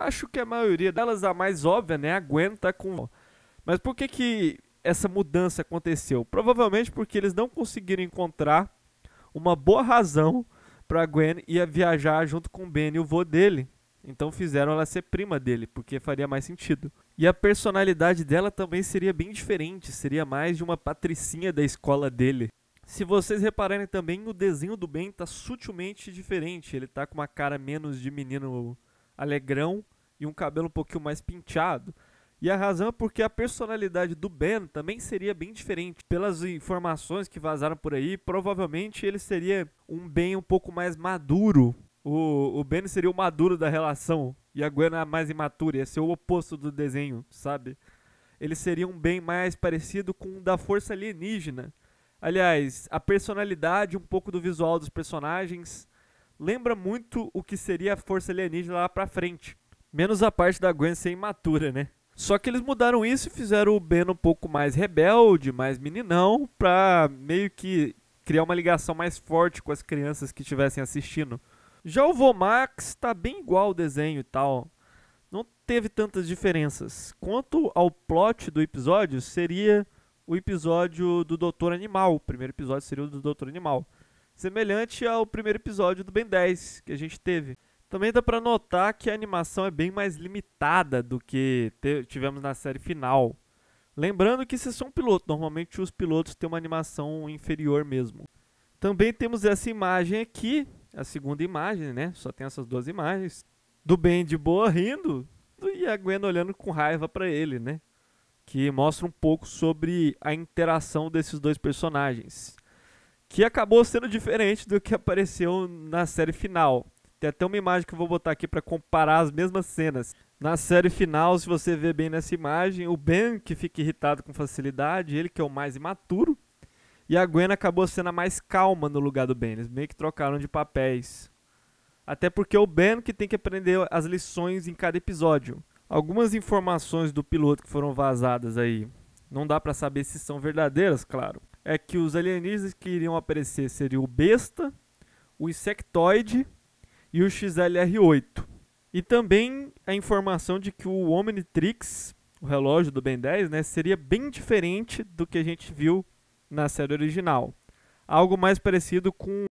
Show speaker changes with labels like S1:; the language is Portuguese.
S1: Acho que a maioria delas, a mais óbvia, né? Aguenta com. Mas por que, que essa mudança aconteceu? Provavelmente porque eles não conseguiram encontrar uma boa razão para Gwen ir viajar junto com Ben e o vô dele. Então fizeram ela ser prima dele, porque faria mais sentido. E a personalidade dela também seria bem diferente, seria mais de uma patricinha da escola dele. Se vocês repararem também, o desenho do Ben tá sutilmente diferente, ele tá com uma cara menos de menino alegrão e um cabelo um pouquinho mais penteado. E a razão é porque a personalidade do Ben também seria bem diferente. Pelas informações que vazaram por aí, provavelmente ele seria um Ben um pouco mais maduro. O, o Ben seria o maduro da relação e a Gwen é a mais imatura. Ia ser o oposto do desenho, sabe? Ele seria um Ben mais parecido com o da força alienígena. Aliás, a personalidade, um pouco do visual dos personagens lembra muito o que seria a força alienígena lá pra frente. Menos a parte da Gwen ser imatura, né? Só que eles mudaram isso e fizeram o Ben um pouco mais rebelde, mais meninão, pra meio que criar uma ligação mais forte com as crianças que estivessem assistindo. Já o Vomax tá bem igual o desenho e tal. Não teve tantas diferenças. Quanto ao plot do episódio, seria o episódio do Doutor Animal. O primeiro episódio seria o do Doutor Animal semelhante ao primeiro episódio do Ben 10 que a gente teve. Também dá para notar que a animação é bem mais limitada do que tivemos na série final. Lembrando que se é são um piloto, normalmente os pilotos têm uma animação inferior mesmo. Também temos essa imagem aqui, a segunda imagem, né? Só tem essas duas imagens. Do Ben de boa rindo e a Gwen olhando com raiva para ele, né? Que mostra um pouco sobre a interação desses dois personagens que acabou sendo diferente do que apareceu na série final. Tem até uma imagem que eu vou botar aqui para comparar as mesmas cenas. Na série final, se você ver bem nessa imagem, o Ben que fica irritado com facilidade, ele que é o mais imaturo, e a Gwen acabou sendo a mais calma no lugar do Ben. Eles meio que trocaram de papéis. Até porque é o Ben que tem que aprender as lições em cada episódio. Algumas informações do piloto que foram vazadas aí, não dá para saber se são verdadeiras, claro é que os alienígenas que iriam aparecer seriam o Besta, o Insectoide e o XLR8. E também a informação de que o Omnitrix, o relógio do Ben 10, né, seria bem diferente do que a gente viu na série original. Algo mais parecido com